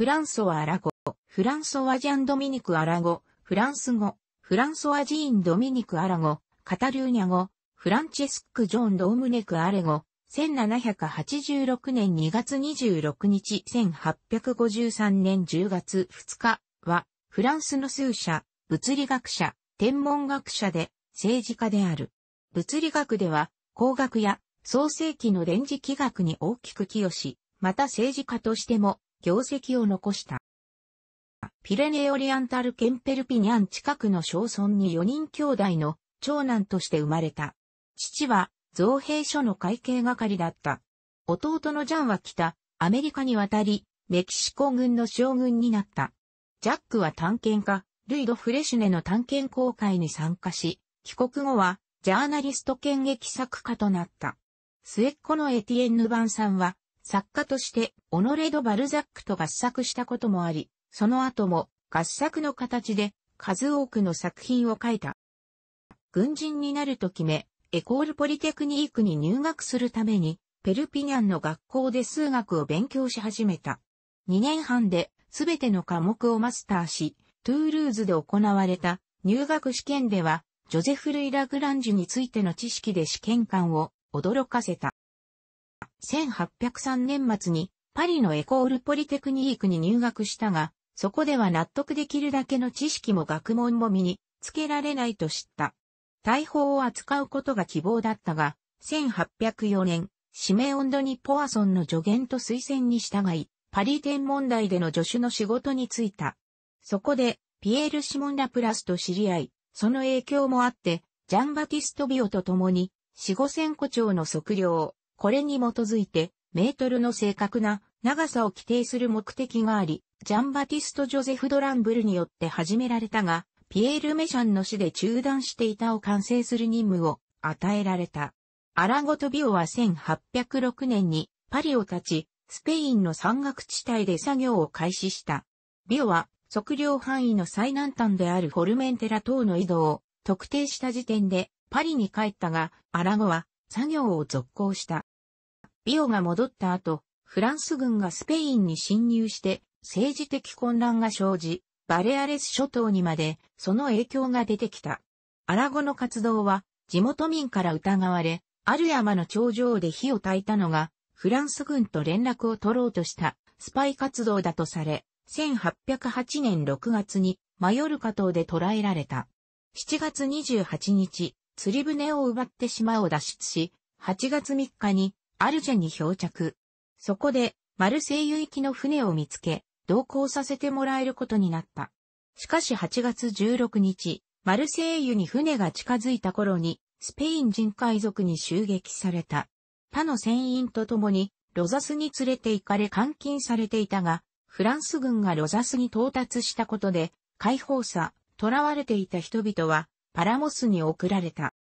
フランソワ・アラゴ、フランソワ・ジャン・ドミニク・アラゴ、フランス語、フランソワ・ジーン・ドミニク・アラゴ、カタルーニャ語、フランチェスク・ジョン・ドームネク・アレゴ、1786年2月26日1853年10月2日は、フランスの数社、物理学者、天文学者で、政治家である。物理学では、工学や創世紀の電磁気学に大きく寄与し、また政治家としても業績を残した。ピレネオリアンタルケンペルピニャン近くの小村に4人兄弟の長男として生まれた。父は造幣所の会計係だった。弟のジャンは北、アメリカに渡り、メキシコ軍の将軍になった。ジャックは探検家、ルイド・フレシュネの探検公会に参加し、帰国後はジャーナリスト兼劇作家となった。末っ子のエティエンヌ・バンさんは作家として、オノレ・ド・バルザックと合作したこともあり、その後も合作の形で数多くの作品を書いた。軍人になると決め、エコールポリテクニークに入学するために、ペルピニャンの学校で数学を勉強し始めた。2年半で全ての科目をマスターし、トゥールーズで行われた入学試験では、ジョゼフ・ルイ・ラグランジュについての知識で試験官を驚かせた。1803年末にパリのエコールポリテクニークに入学したが、そこでは納得できるだけの知識も学問も身につけられないと知った。大砲を扱うことが希望だったが、1804年、シメオンドにポアソンの助言と推薦に従い、パリ天文台での助手の仕事に就いた。そこで、ピエール・シモン・ラプラスと知り合い、その影響もあって、ジャンバティスト・ビオと共に、四五千個長の測量、これに基づいて、メートルの正確な長さを規定する目的があり、ジャンバティスト・ジョゼフ・ドランブルによって始められたが、ピエール・メシャンの死で中断していたを完成する任務を与えられた。アラゴトビオは1806年にパリを立ち、スペインの山岳地帯で作業を開始した。ビオは測量範囲の最南端であるフォルメンテラ等の移動を特定した時点でパリに帰ったが、アラゴは作業を続行した。リオが戻った後、フランス軍がスペインに侵入して政治的混乱が生じ、バレアレス諸島にまでその影響が出てきた。アラゴの活動は地元民から疑われ、ある山の頂上で火を焚いたのが、フランス軍と連絡を取ろうとしたスパイ活動だとされ、1808年6月にマヨルカ島で捕らえられた。7月28日、釣り船を奪って島を脱出し、8月3日にアルジェに漂着。そこで、マルセイユ行きの船を見つけ、同行させてもらえることになった。しかし8月16日、マルセイユに船が近づいた頃に、スペイン人海賊に襲撃された。他の船員と共に、ロザスに連れて行かれ監禁されていたが、フランス軍がロザスに到達したことで、解放さ、囚われていた人々は、パラモスに送られた。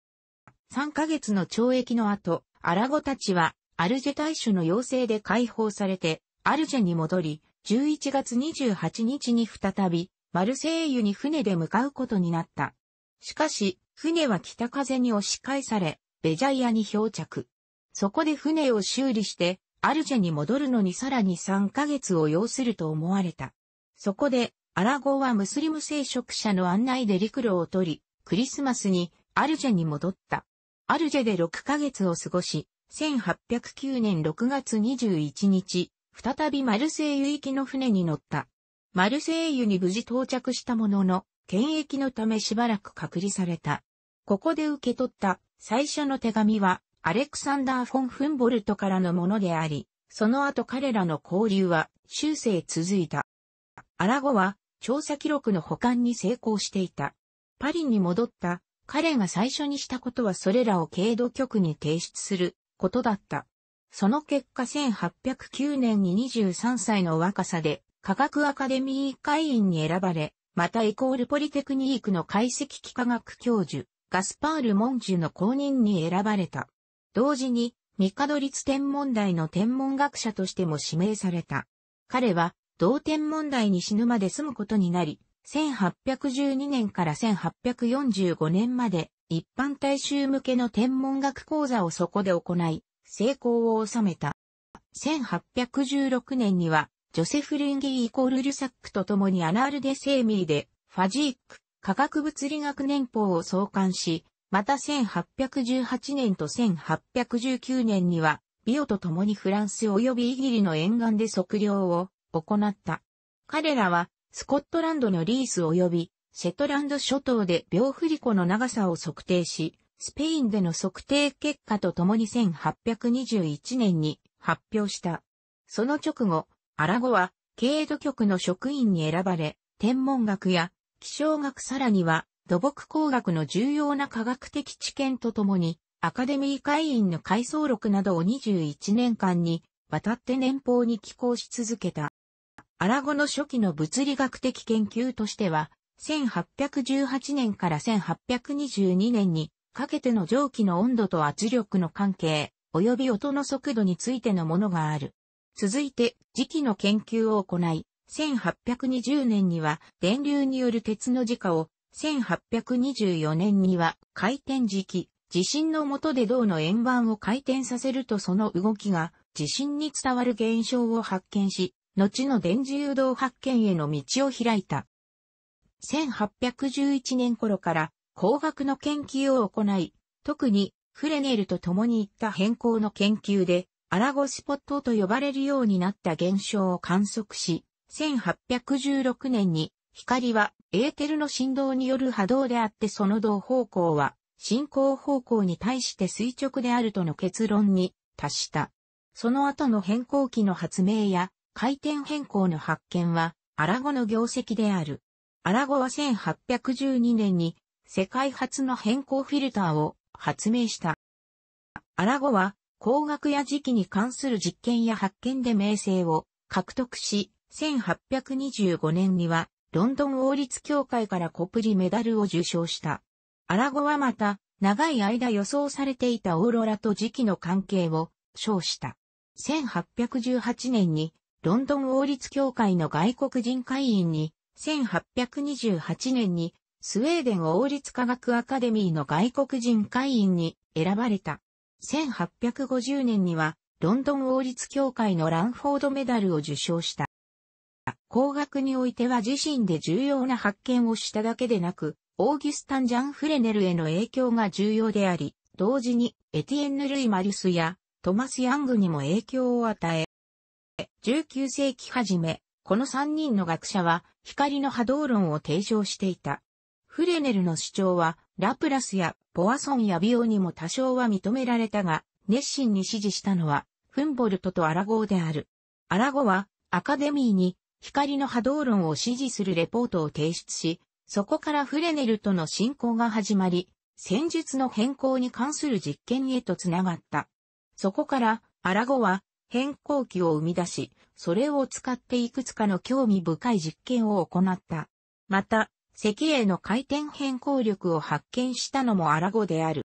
3ヶ月の懲役の後、アラゴたちはアルジェ大使の要請で解放されて、アルジェに戻り、11月28日に再び、マルセイユに船で向かうことになった。しかし、船は北風に押し返され、ベジャイアに漂着。そこで船を修理して、アルジェに戻るのにさらに3ヶ月を要すると思われた。そこで、アラゴはムスリム聖職者の案内で陸路を取り、クリスマスにアルジェに戻った。アルジェで6ヶ月を過ごし、1809年6月21日、再びマルセイユ行きの船に乗った。マルセイユに無事到着したものの、検疫のためしばらく隔離された。ここで受け取った最初の手紙は、アレクサンダー・フォン・フンボルトからのものであり、その後彼らの交流は終生続いた。アラゴは調査記録の保管に成功していた。パリに戻った彼が最初にしたことはそれらを経度局に提出することだった。その結果1809年に23歳の若さで科学アカデミー会員に選ばれ、またイコールポリテクニークの解析機科学教授、ガスパール・モンジュの公認に選ばれた。同時に、ミカドリツ天文台の天文学者としても指名された。彼は、同天文台に死ぬまで住むことになり、1812年から1845年まで一般大衆向けの天文学講座をそこで行い、成功を収めた。1816年には、ジョセフ・リンギーイコール・リュサックと共にアナール・デ・セーミーで、ファジーク、科学物理学年報を創刊し、また1818年と1819年には、ビオと共にフランス及びイギリの沿岸で測量を行った。彼らはスコットランドのリース及びシェトランド諸島で秒振り子の長さを測定し、スペインでの測定結果とともに1821年に発表した。その直後、アラゴは、経度局の職員に選ばれ、天文学や気象学さらには土木工学の重要な科学的知見とともに、アカデミー会員の回想録などを21年間にわたって年俸に寄稿し続けた。アラゴの初期の物理学的研究としては、1818年から1822年にかけての蒸気の温度と圧力の関係、及び音の速度についてのものがある。続いて、磁気の研究を行い、1820年には電流による鉄の磁化を、1824年には回転磁気、地震の下で銅の円盤を回転させるとその動きが地震に伝わる現象を発見し、後の電磁誘導発見への道を開いた。1811年頃から工学の研究を行い、特にフレネルと共に行った変更の研究で、アラゴスポットと呼ばれるようになった現象を観測し、1816年に光はエーテルの振動による波動であってその同方向は進行方向に対して垂直であるとの結論に達した。その後の変更器の発明や回転変更の発見は、アラゴの業績である。アラゴは1812年に世界初の変更フィルターを発明した。アラゴは光学や磁気に関する実験や発見で名声を獲得し、1825年にはロンドン王立協会からコプリメダルを受賞した。アラゴはまた長い間予想されていたオーロラと磁気の関係を称した。1818年にロンドン王立協会の外国人会員に、1828年に、スウェーデン王立科学アカデミーの外国人会員に選ばれた。1850年には、ロンドン王立協会のランフォードメダルを受賞した。工学においては自身で重要な発見をしただけでなく、オーギュスタン・ジャン・フレネルへの影響が重要であり、同時にエティエンヌ・ルイ・マリュスやトマス・ヤングにも影響を与え、19世紀初め、この3人の学者は光の波動論を提唱していた。フレネルの主張は、ラプラスやポワソンやビオにも多少は認められたが、熱心に支持したのは、フンボルトとアラゴーである。アラゴは、アカデミーに、光の波動論を支持するレポートを提出し、そこからフレネルとの進行が始まり、戦術の変更に関する実験へとつながった。そこから、アラゴは、変更器を生み出し、それを使っていくつかの興味深い実験を行った。また、石英の回転変更力を発見したのもアラゴである。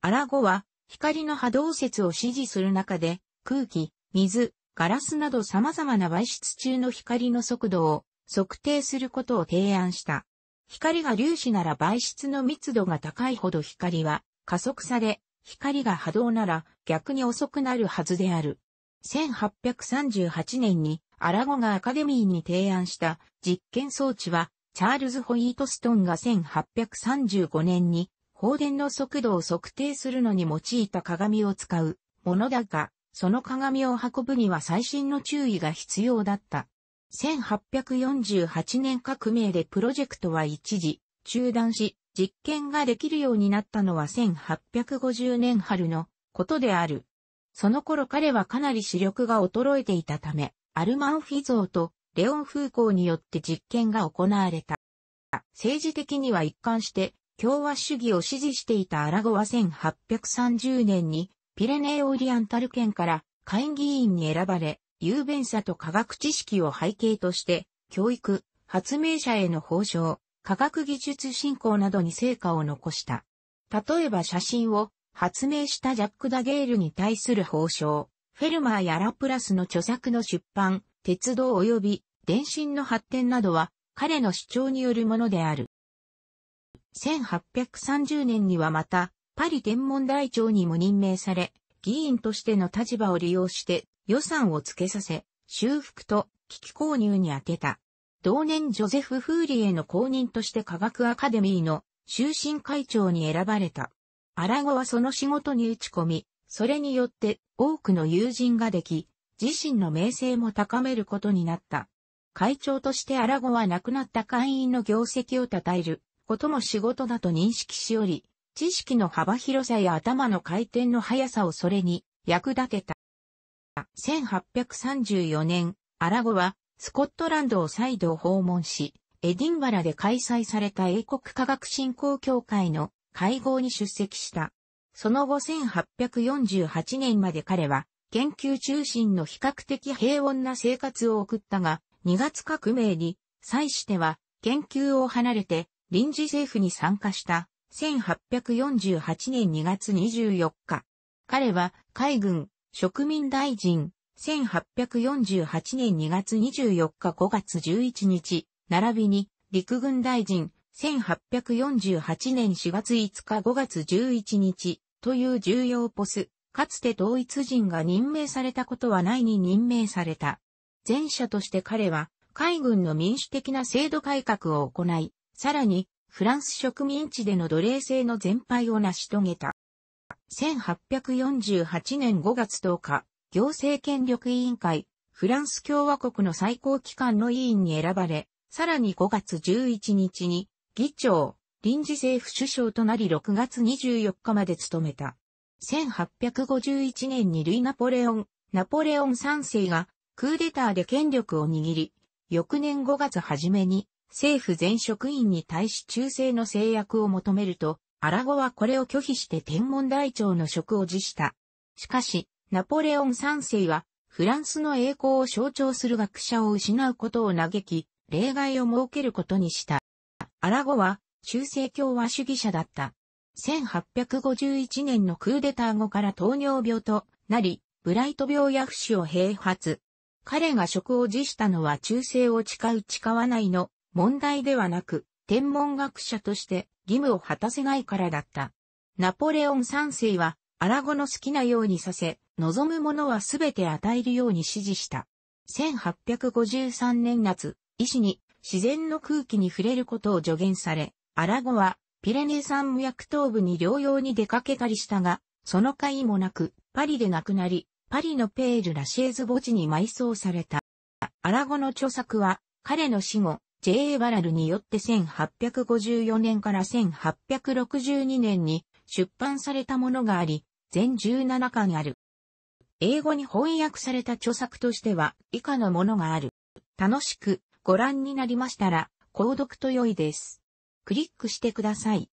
アラゴは、光の波動説を支持する中で、空気、水、ガラスなど様々な媒質中の光の速度を測定することを提案した。光が粒子なら媒質の密度が高いほど光は加速され、光が波動なら逆に遅くなるはずである。1838年にアラゴがアカデミーに提案した実験装置は、チャールズ・ホイートストンが1835年に放電の速度を測定するのに用いた鏡を使うものだが、その鏡を運ぶには最新の注意が必要だった。1848年革命でプロジェクトは一時中断し、実験ができるようになったのは1850年春のことである。その頃彼はかなり視力が衰えていたため、アルマンフィゾーとレオン・フーコーによって実験が行われた。政治的には一貫して共和主義を支持していたアラゴは1830年にピレネーオリアンタル県から会議員に選ばれ、雄弁さと科学知識を背景として教育、発明者への報奨、科学技術振興などに成果を残した。例えば写真を発明したジャック・ダゲールに対する報奨、フェルマーやラプラスの著作の出版、鉄道及び電信の発展などは彼の主張によるものである。1830年にはまた、パリ天文台長にも任命され、議員としての立場を利用して予算を付けさせ、修復と機器購入に充てた。同年ジョゼフ・フーリエの公認として科学アカデミーの終身会長に選ばれた。アラゴはその仕事に打ち込み、それによって多くの友人ができ、自身の名声も高めることになった。会長としてアラゴは亡くなった会員の業績を称えることも仕事だと認識しおり、知識の幅広さや頭の回転の速さをそれに役立てた。1834年、アラゴはスコットランドを再度訪問し、エディンバラで開催された英国科学振興協会の会合に出席した。その後1848年まで彼は研究中心の比較的平穏な生活を送ったが、2月革命に際しては研究を離れて臨時政府に参加した1848年2月24日。彼は海軍、植民大臣、1848年2月24日5月11日、並びに陸軍大臣、1848年4月5日5月11日という重要ポス、かつて統一人が任命されたことはないに任命された。前者として彼は海軍の民主的な制度改革を行い、さらにフランス植民地での奴隷制の全廃を成し遂げた。1848年5月10日、行政権力委員会、フランス共和国の最高機関の委員に選ばれ、さらに5月11日に議長、臨時政府首相となり6月24日まで務めた。1851年にルイ・ナポレオン、ナポレオン3世がクーデターで権力を握り、翌年5月初めに政府全職員に対し忠誠の制約を求めると、アラゴはこれを拒否して天文台長の職を辞した。しかし、ナポレオン三世は、フランスの栄光を象徴する学者を失うことを嘆き、例外を設けることにした。アラゴは、中世共和主義者だった。1851年のクーデター後から糖尿病となり、ブライト病や不死を併発。彼が職を辞したのは中世を誓う誓わないの問題ではなく、天文学者として義務を果たせないからだった。ナポレオン三世は、アラゴの好きなようにさせ、望むものはすべて与えるように指示した。1853年夏、医師に自然の空気に触れることを助言され、アラゴはピレネ山無薬頭部に療養に出かけたりしたが、その甲斐もなく、パリで亡くなり、パリのペール・ラシェーズ墓地に埋葬された。アラゴの著作は、彼の死後、J.A. バラルによって1854年から1862年に出版されたものがあり、全17巻ある。英語に翻訳された著作としては以下のものがある。楽しくご覧になりましたら、購読と良いです。クリックしてください。